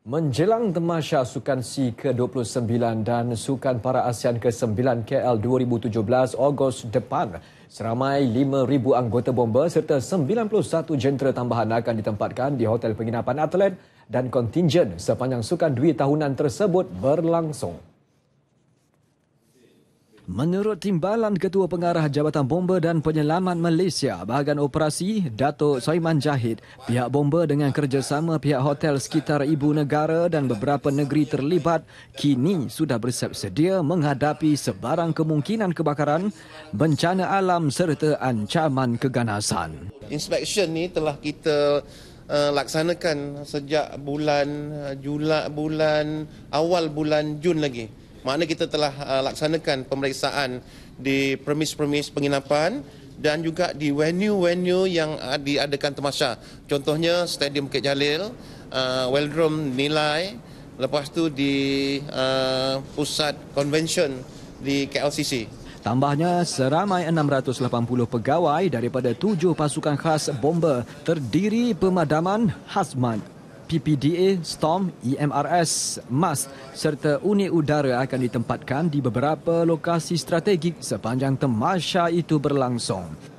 Menjelang temasya Sukan C ke-29 dan Sukan Para ASEAN ke-9 KL 2017 Ogos depan, seramai 5,000 anggota bomba serta 91 jentera tambahan akan ditempatkan di Hotel Penginapan Atlet dan kontingen sepanjang Sukan Dwi Tahunan tersebut berlangsung. Menurut timbalan Ketua Pengarah Jabatan Bomba dan Penyelamat Malaysia bahagian operasi Datuk Saiman Jahid, pihak bomba dengan kerjasama pihak hotel sekitar ibu negara dan beberapa negeri terlibat kini sudah bersiap sedia menghadapi sebarang kemungkinan kebakaran, bencana alam serta ancaman keganasan. Inspeksi ini telah kita uh, laksanakan sejak bulan uh, Julai bulan awal bulan Jun lagi. Makna kita telah uh, laksanakan pemeriksaan di premis-premis penginapan dan juga di venue-venue yang uh, diadakan temasha. Contohnya Stadium Bukit Jalil, uh, Weldrum Nilai, lepas tu di uh, pusat convention di KLCC. Tambahnya, seramai 680 pegawai daripada tujuh pasukan khas bomba terdiri pemadaman Hazmat, PPDA, STORM, EMRS, MAS serta unit udara akan ditempatkan di beberapa lokasi strategik sepanjang temasya itu berlangsung.